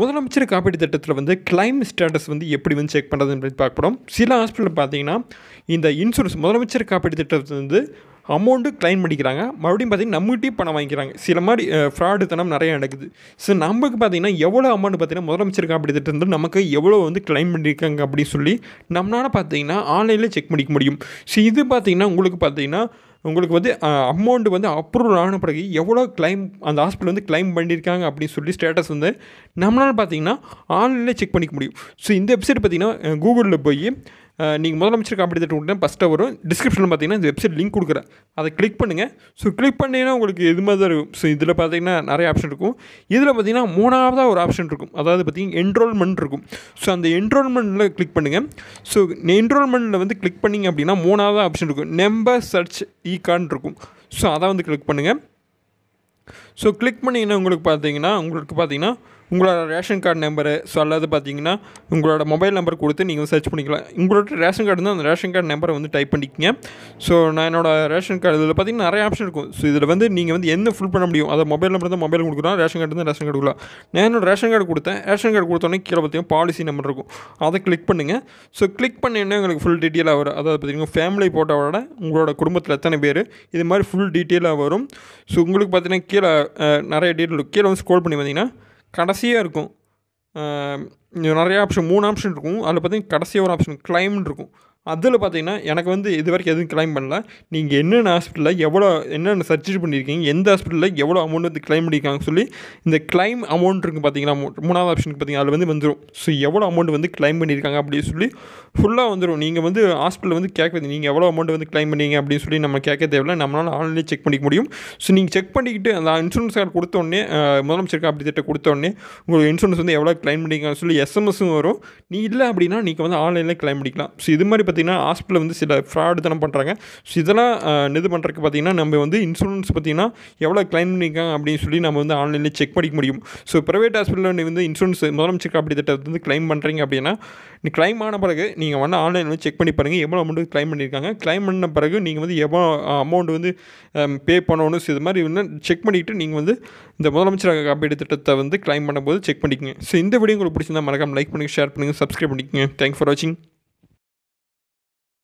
முதலமைச்சர் காப்பீட்டு திட்டத்தில் வந்து கிளைம் ஸ்டேட்டஸ் வந்து எப்படி வந்து செக் பண்ணுறதுன்னு பார்க்கப்படும் சில ஹாஸ்பிட்டலில் பார்த்தீங்கன்னா இந்த இன்சூரன்ஸ் முதலமைச்சர் காப்பீட்டு திட்டத்தில் வந்து அமௌண்ட்டு கிளைம் பண்ணிக்கிறாங்க மறுபடியும் பார்த்திங்கன்னா நம்மகிட்டயும் பணம் வாங்கிக்கிறாங்க சில மாதிரி ஃப்ராடு தனம் நிறையா நடக்குது ஸோ நமக்கு பார்த்திங்கன்னா எவ்வளோ அமௌண்ட் பார்த்திங்கன்னா முதலமைச்சர் காப்பீடு திட்டம் நமக்கு எவ்வளோ வந்து கிளைம் பண்ணியிருக்காங்க அப்படின்னு சொல்லி நம்மளால் பார்த்திங்கன்னா ஆன்லைனில் செக் பண்ணிக்க முடியும் ஸோ இது பார்த்திங்கன்னா உங்களுக்கு பார்த்திங்கன்னா உங்களுக்கு வந்து அமௌண்ட் வந்து அப்ரூவல் ஆன பிறகு எவ்வளோ கிளைம் அந்த ஹாஸ்பிட்டல் வந்து கிளைம் பண்ணியிருக்காங்க அப்படின்னு சொல்லி ஸ்டேட்டஸ் வந்து நம்மளால் பார்த்தீங்கன்னா ஆன்லைனில் செக் பண்ணிக்க முடியும் ஸோ இந்த வெப்சைட் பார்த்திங்கன்னா கூகுளில் போய் நீங்கள் முதலமைச்சர் காப்பீடு திட்டம் உடனே ஃபஸ்ட்டு வரும் டிஸ்கிரிப்ஷனில் பார்த்தீங்கன்னா இந்த வெப்சைட் லிங்க் கொடுக்குறேன் அதை கிளிக் பண்ணுங்கள் ஸோ கிளிக் பண்ணிங்கன்னா உங்களுக்கு இது மாதிரி தான் இருக்கும் ஸோ இதில் பார்த்தீங்கன்னா நிறைய ஆப்ஷன் இருக்கும் இதில் பார்த்தீங்கன்னா மூணாவதாக ஒரு ஆப்ஷன் இருக்கும் அதாவது பார்த்தீங்கன்னா என்ரோல்மெண்ட் இருக்கும் ஸோ அந்த என்ரோல்மெண்ட்டில் கிளிக் பண்ணுங்கள் ஸோ என்ரோல்மெண்ட்டில் வந்து கிளிக் பண்ணிங்க அப்படின்னா மூணாவது ஆப்ஷன் இருக்கும் நெம்பர் சர்ச் கார்டு இருக்கும் ஸோ அதை வந்து கிளிக் பண்ணுங்கள் ஸோ கிளிக் பண்ணிங்கன்னா உங்களுக்கு பார்த்தீங்கன்னா உங்களுக்கு பார்த்தீங்கன்னா உங்களோட ரேஷன் கார்டு நம்பரு ஸோ அல்லது பார்த்தீங்கன்னா உங்களோட மொபைல் நம்பர் கொடுத்து நீங்கள் சர்ச் பண்ணிக்கலாம் உங்களோட ரேஷன் கார்டு தான் அந்த ரேஷன் கார்டு நம்பரை வந்து டைப் பண்ணிக்கங்க ஸோ நான் என்னோடய ரேஷன் கார்டு இதில் பார்த்தீங்கன்னா நிறைய ஆப்ஷன் இருக்கும் ஸோ இதில் வந்து நீங்கள் வந்து என்ன ஃபுல் பண்ண முடியும் அதை மொபைல் நம்பர் தான் மொபைல் கொடுக்குறோம் ரேஷன் கார்டு தான் ரேஷன் கார்டு கொடுக்கலாம் நான் என்னோட ரேஷன் கார்டு கொடுத்தேன் ரேஷன் கார்டு கொடுத்தோன்னே கீழே பார்த்தீங்கன்னா பாலிசி நம்பர் இருக்கும் அதை கிளிக் பண்ணுங்கள் ஸோ கிளிக் பண்ணிங்கன்னா உங்களுக்கு ஃபுல் டீட்டெயிலாக வரும் அதாவது பார்த்தீங்கன்னா ஃபேமிலி போட்டோவோட உங்களோட குடும்பத்தில் எத்தனை பேர் இது மாதிரி ஃபுல் டீட்டெயிலாக வரும் ஸோ உங்களுக்கு பார்த்தீங்கன்னா கீழே நிறைய டீட்டெயில் இருக்கும் கீழே வந்து ஸ்க்ரோல் பண்ணி பார்த்தீங்கன்னா கடைசியாக இருக்கும் நிறையா ஆப்ஷன் மூணு ஆப்ஷன் இருக்கும் அதில் பார்த்தீங்கன்னா கடைசியாக ஒரு ஆப்ஷன் கிளைம்னு இருக்கும் அதில் பார்த்தீங்கன்னா எனக்கு வந்து இது வரைக்கும் எதுவும் கிளைம் பண்ணல நீங்கள் என்னென்ன ஹாஸ்பிட்டலில் எவ்வளோ என்னென்ன சர்ச்சரி பண்ணியிருக்கீங்க எந்த ஹாஸ்பிட்டலில் எவ்வளோ அமௌண்ட் வந்து கிளைம் பண்ணியிருக்காங்க சொல்லி இந்த கிளைம் அமௌண்ட் இருக்குது பார்த்தீங்கன்னா மூணாவது ஆப்ஷனுக்கு பார்த்தீங்கன்னா அதில் வந்து வந்துடும் ஸோ எவ்வளோ அமௌண்ட் வந்து கிளைம் பண்ணியிருக்காங்க அப்படின்னு சொல்லி ஃபுல்லாக வந்துடும் நீங்கள் வந்து ஹாஸ்பிட்டலில் வந்து கேட்குறது நீங்கள் எவ்வளோ அமௌண்ட் வந்து கிளைம் பண்ணீங்க அப்படின்னு சொல்லி நம்ம கேட்க தேவையில்லை நம்மளால் ஆன்லைனில் செக் பண்ணிக்க முடியும் ஸோ நீங்கள் செக் பண்ணிக்கிட்டு அந்த இன்சூரன்ஸ் கார்டு கொடுத்தோடனே முதலமைச்சர் காப்பீடு திட்டம் கொடுத்தோடனே உங்களுக்கு இன்சூரன்ஸ் வந்து எவ்வளோ கிளைம் பண்ணியிருக்காங்கன்னு சொல்லி எஸ்எம்எஸும் வரும் நீ இல்லை அப்படின்னா நீங்கள் வந்து ஆன்லைனில் கிளைம் பண்ணிக்கலாம் ஸோ இது மாதிரி பார்த்திங்கன்னா ஹாஸ்பிட்டலில் வந்து சில ஃப்ராடு தானே பண்ணுறாங்க ஸோ இதெல்லாம் இது பண்ணுறதுக்கு பார்த்திங்கன்னா நம்ம வந்து இன்சூரன்ஸ் பார்த்திங்கன்னா எவ்வளோ கிளைம் பண்ணியிருக்காங்க அப்படின்னு சொல்லி நம்ம வந்து ஆன்லைனில் செக் பண்ணிக்க முடியும் ஸோ ப்ரைவேட் ஹாஸ்பிட்டலில் நீ வந்து இன்சூரன்ஸ் முதலமைச்சர் காப்பீடு திட்டத்தை வந்து கிளைம் பண்ணுறீங்க அப்படின்னா நீ கிளைம் ஆன பிறகு நீங்கள் வந்து ஆன்லைனில் செக் பண்ணி பாருங்கள் எவ்வளோ அமௌண்ட் கிளைம் பண்ணியிருக்காங்க கிளைம் பண்ண பிறகு நீங்கள் வந்து எவ்வளோ அமௌண்ட் வந்து பே பண்ணணும் ஸோ இது மாதிரி வந்து செக் பண்ணிவிட்டு நீங்கள் வந்து இந்த முதலமைச்சர் காப்பீடு திட்டத்தை வந்து கிளைம் பண்ணும்போது செக் பண்ணிக்கங்க ஸோ இந்த வீடியோ உங்களுக்கு பிடிச்சிருந்தா மறக்காமல் லைக் பண்ணுங்கள் ஷேர் பண்ணுங்கள் சப்ஸ்கிரைப் பண்ணிக்கங்க தேங்க்ஸ் ஃபார் வாட்சிங்